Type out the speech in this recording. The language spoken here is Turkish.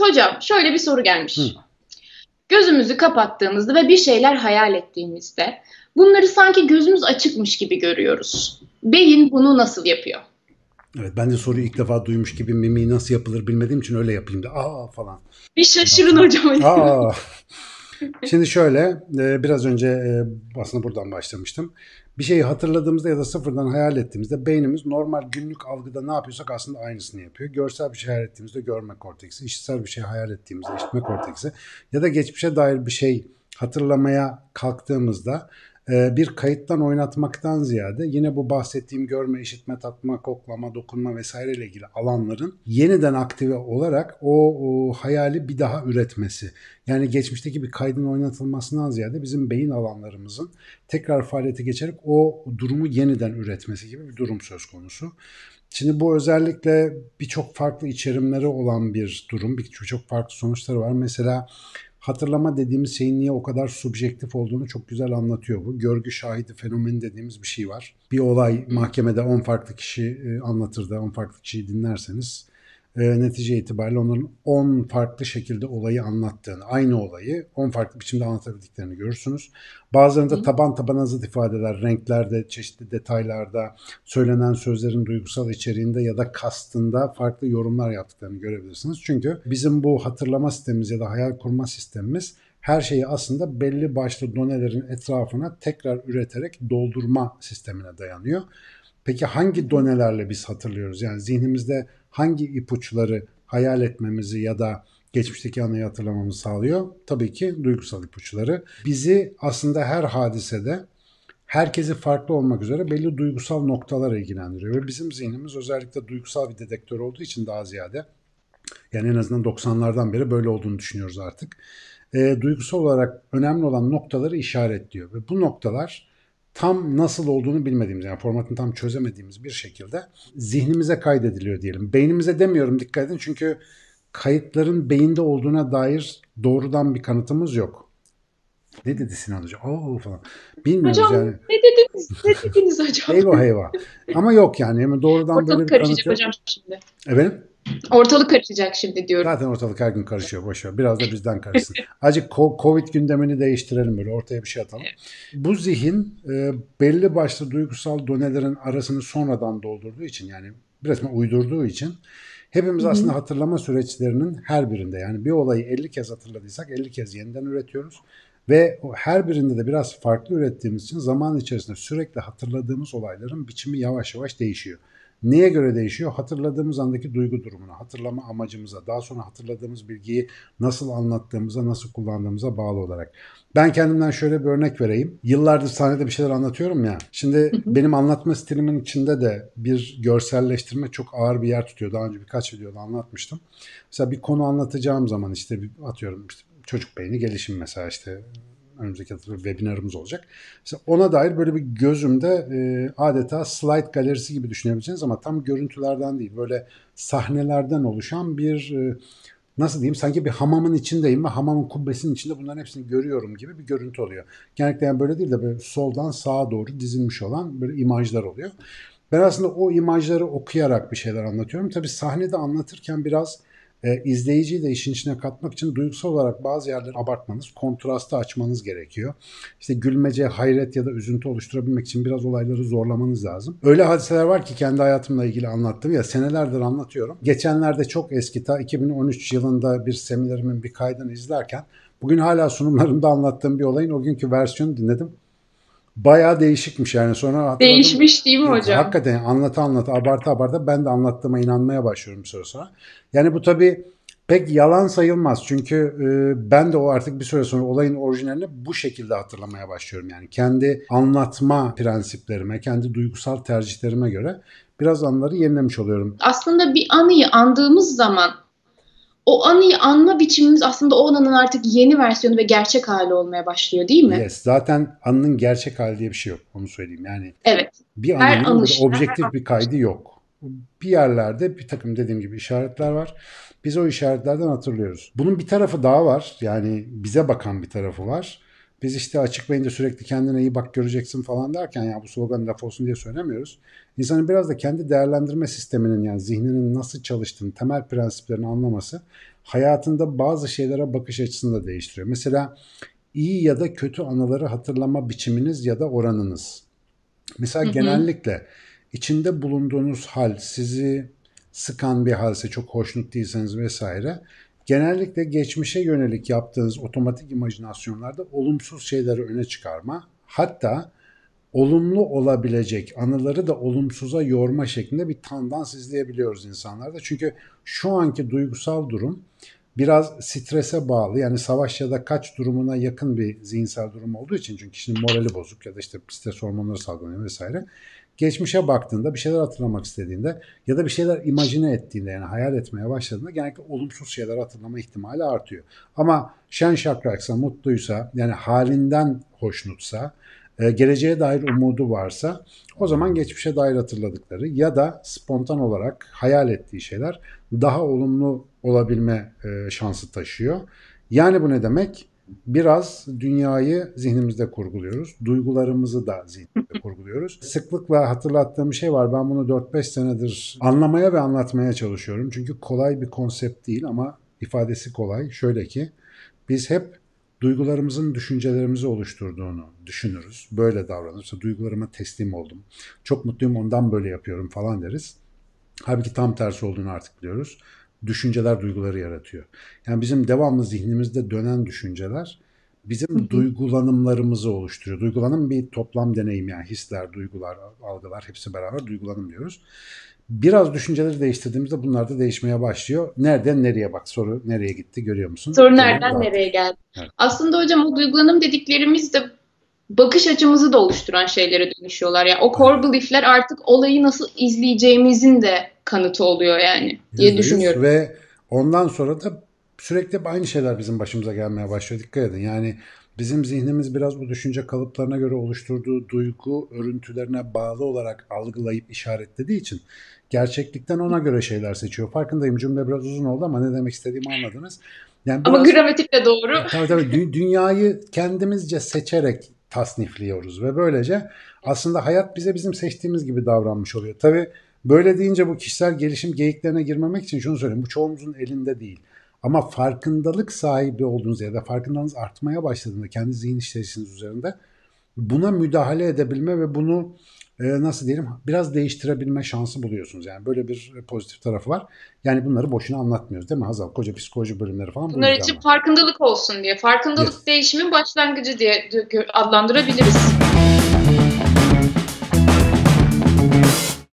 Hocam şöyle bir soru gelmiş. Hı. Gözümüzü kapattığımızda ve bir şeyler hayal ettiğimizde bunları sanki gözümüz açıkmış gibi görüyoruz. Beyin bunu nasıl yapıyor? Evet ben de soruyu ilk defa duymuş gibi mimi nasıl yapılır bilmediğim için öyle yapayım da aa falan. Bir şaşırın hocam. Aa. Şimdi şöyle e, biraz önce e, aslında buradan başlamıştım. Bir şeyi hatırladığımızda ya da sıfırdan hayal ettiğimizde beynimiz normal günlük algıda ne yapıyorsak aslında aynısını yapıyor. Görsel bir şey hayal ettiğimizde görme korteksi, işitsel bir şey hayal ettiğimizde işitme korteksi ya da geçmişe dair bir şey hatırlamaya kalktığımızda ee, bir kayıttan oynatmaktan ziyade yine bu bahsettiğim görme, işitme, tatma, koklama, dokunma vesaire ile ilgili alanların yeniden aktive olarak o, o hayali bir daha üretmesi. Yani geçmişteki bir kaydın oynatılmasından ziyade bizim beyin alanlarımızın tekrar faaliyete geçerek o durumu yeniden üretmesi gibi bir durum söz konusu. Şimdi bu özellikle birçok farklı içerimleri olan bir durum, birçok farklı sonuçları var. Mesela hatırlama dediğimiz şeyin niye o kadar subjektif olduğunu çok güzel anlatıyor bu. Görgü şahidi fenomeni dediğimiz bir şey var. Bir olay mahkemede 10 farklı kişi e, anlatır da 10 farklı kişiyi dinlerseniz e, netice itibariyle onların 10 farklı şekilde olayı anlattığını, aynı olayı 10 farklı biçimde anlatabildiklerini görürsünüz. Bazılarında Hı. taban tabana zıt ifadeler, renklerde, çeşitli detaylarda, söylenen sözlerin duygusal içeriğinde ya da kastında farklı yorumlar yaptıklarını görebilirsiniz. Çünkü bizim bu hatırlama sistemimiz ya da hayal kurma sistemimiz her şeyi aslında belli başlı donelerin etrafına tekrar üreterek doldurma sistemine dayanıyor. Peki hangi donelerle biz hatırlıyoruz? Yani zihnimizde hangi ipuçları hayal etmemizi ya da geçmişteki anıyı hatırlamamızı sağlıyor? Tabii ki duygusal ipuçları. Bizi aslında her hadisede herkesi farklı olmak üzere belli duygusal noktalara ilgilendiriyor. Ve bizim zihnimiz özellikle duygusal bir dedektör olduğu için daha ziyade yani en azından 90'lardan beri böyle olduğunu düşünüyoruz artık. E, duygusal olarak önemli olan noktaları işaretliyor ve bu noktalar tam nasıl olduğunu bilmediğimiz yani formatını tam çözemediğimiz bir şekilde zihnimize kaydediliyor diyelim. Beynimize demiyorum dikkat edin çünkü kayıtların beyinde olduğuna dair doğrudan bir kanıtımız yok. Ne dedi Sinan Hoca? Oo falan. Bilmiyoruz hocam, yani. ne dediniz? Ne dediniz hocam? eyvah eyvah. Ama yok yani. Doğrudan Ortalık böyle bir kanıt yok. hocam şimdi. Efendim? Ortalık karışacak şimdi diyorum. Zaten ortalık her gün karışıyor boşver. Biraz da bizden karışsın. Acık Covid gündemini değiştirelim böyle ortaya bir şey atalım. Evet. Bu zihin e, belli başlı duygusal donelerin arasını sonradan doldurduğu için yani resmen uydurduğu için hepimiz aslında Hı-hı. hatırlama süreçlerinin her birinde yani bir olayı 50 kez hatırladıysak 50 kez yeniden üretiyoruz ve her birinde de biraz farklı ürettiğimiz için zaman içerisinde sürekli hatırladığımız olayların biçimi yavaş yavaş değişiyor. Neye göre değişiyor? Hatırladığımız andaki duygu durumuna, hatırlama amacımıza, daha sonra hatırladığımız bilgiyi nasıl anlattığımıza, nasıl kullandığımıza bağlı olarak. Ben kendimden şöyle bir örnek vereyim. Yıllardır sahnede bir şeyler anlatıyorum ya. Şimdi benim anlatma stilimin içinde de bir görselleştirme çok ağır bir yer tutuyor. Daha önce birkaç videoda anlatmıştım. Mesela bir konu anlatacağım zaman işte atıyorum işte çocuk beyni gelişim mesela işte önümüzdeki hafta webinarımız olacak. İşte ona dair böyle bir gözümde e, adeta slide galerisi gibi düşünebilirsiniz ama tam görüntülerden değil böyle sahnelerden oluşan bir e, nasıl diyeyim sanki bir hamamın içindeyim ve hamamın kubbesinin içinde bunların hepsini görüyorum gibi bir görüntü oluyor. Genellikle yani böyle değil de böyle soldan sağa doğru dizilmiş olan böyle imajlar oluyor. Ben aslında o imajları okuyarak bir şeyler anlatıyorum. Tabii sahnede anlatırken biraz e, izleyiciyi de işin içine katmak için duygusal olarak bazı yerleri abartmanız, kontrastı açmanız gerekiyor. İşte gülmece, hayret ya da üzüntü oluşturabilmek için biraz olayları zorlamanız lazım. Öyle hadiseler var ki kendi hayatımla ilgili anlattım ya senelerdir anlatıyorum. Geçenlerde çok eski ta 2013 yılında bir seminerimin bir kaydını izlerken Bugün hala sunumlarımda anlattığım bir olayın o günkü versiyonu dinledim. Bayağı değişikmiş yani sonra Değişmiş değil mi hocam? hakikaten anlat anlat, abartı abartı ben de anlattığıma inanmaya başlıyorum sonra sonra. Yani bu tabii pek yalan sayılmaz çünkü e, ben de o artık bir süre sonra olayın orijinalini bu şekilde hatırlamaya başlıyorum. Yani kendi anlatma prensiplerime, kendi duygusal tercihlerime göre biraz anları yenilemiş oluyorum. Aslında bir anıyı andığımız zaman o anıyı anla biçimimiz aslında o anının artık yeni versiyonu ve gerçek hali olmaya başlıyor değil mi? Yes. Zaten anının gerçek hali diye bir şey yok. Onu söyleyeyim. Yani evet. bir her anının objektif her bir kaydı yok. Bir yerlerde bir takım dediğim gibi işaretler var. Biz o işaretlerden hatırlıyoruz. Bunun bir tarafı daha var. Yani bize bakan bir tarafı var. Biz işte açıklayınca sürekli kendine iyi bak göreceksin falan derken ya bu slogan laf olsun diye söylemiyoruz. İnsanın biraz da kendi değerlendirme sisteminin yani zihninin nasıl çalıştığını, temel prensiplerini anlaması hayatında bazı şeylere bakış açısını da değiştiriyor. Mesela iyi ya da kötü anıları hatırlama biçiminiz ya da oranınız. Mesela hı hı. genellikle içinde bulunduğunuz hal sizi sıkan bir halse çok hoşnut değilseniz vesaire Genellikle geçmişe yönelik yaptığınız otomatik imajinasyonlarda olumsuz şeyleri öne çıkarma, hatta olumlu olabilecek anıları da olumsuza yorma şeklinde bir tandans izleyebiliyoruz insanlarda. Çünkü şu anki duygusal durum biraz strese bağlı. Yani savaş ya da kaç durumuna yakın bir zihinsel durum olduğu için çünkü kişinin morali bozuk ya da işte stres hormonları salgılanıyor vesaire geçmişe baktığında, bir şeyler hatırlamak istediğinde ya da bir şeyler imajine ettiğinde yani hayal etmeye başladığında genellikle olumsuz şeyler hatırlama ihtimali artıyor. Ama şen şakraksa, mutluysa, yani halinden hoşnutsa, e, geleceğe dair umudu varsa o zaman geçmişe dair hatırladıkları ya da spontan olarak hayal ettiği şeyler daha olumlu olabilme e, şansı taşıyor. Yani bu ne demek? biraz dünyayı zihnimizde kurguluyoruz. Duygularımızı da zihnimizde kurguluyoruz. Sıklıkla hatırlattığım şey var. Ben bunu 4-5 senedir anlamaya ve anlatmaya çalışıyorum. Çünkü kolay bir konsept değil ama ifadesi kolay. Şöyle ki biz hep duygularımızın düşüncelerimizi oluşturduğunu düşünürüz. Böyle davranırsa duygularıma teslim oldum. Çok mutluyum ondan böyle yapıyorum falan deriz. Halbuki tam tersi olduğunu artık biliyoruz düşünceler, duyguları yaratıyor. Yani bizim devamlı zihnimizde dönen düşünceler bizim duygulanımlarımızı oluşturuyor. Duygulanım bir toplam deneyim yani hisler, duygular, algılar hepsi beraber duygulanım diyoruz. Biraz düşünceleri değiştirdiğimizde bunlar da değişmeye başlıyor. Nereden nereye bak soru nereye gitti görüyor musun? Soru nereden nereye geldi? Evet. Aslında hocam o duygulanım dediklerimiz de bakış açımızı da oluşturan şeylere dönüşüyorlar. Yani o core belief'ler artık olayı nasıl izleyeceğimizin de kanıtı oluyor yani diye düşünüyorum. Ve ondan sonra da sürekli aynı şeyler bizim başımıza gelmeye başlıyor. Dikkat edin. Yani bizim zihnimiz biraz bu düşünce kalıplarına göre oluşturduğu duygu örüntülerine bağlı olarak algılayıp işaretlediği için gerçeklikten ona göre şeyler seçiyor. Farkındayım cümle biraz uzun oldu ama ne demek istediğimi anladınız. Yani biraz, ama gramatikle doğru. Tabii tabii dünyayı kendimizce seçerek tasnifliyoruz ve böylece aslında hayat bize bizim seçtiğimiz gibi davranmış oluyor. Tabi böyle deyince bu kişisel gelişim geyiklerine girmemek için şunu söyleyeyim. Bu çoğumuzun elinde değil. Ama farkındalık sahibi olduğunuz ya da farkındalığınız artmaya başladığında kendi zihin işleyişiniz üzerinde buna müdahale edebilme ve bunu ee, nasıl diyelim biraz değiştirebilme şansı buluyorsunuz. Yani böyle bir e, pozitif tarafı var. Yani bunları boşuna anlatmıyoruz değil mi Hazal? Koca psikoloji bölümleri falan. Bunlar için anlat. farkındalık olsun diye. Farkındalık yes. değişimin başlangıcı diye adlandırabiliriz.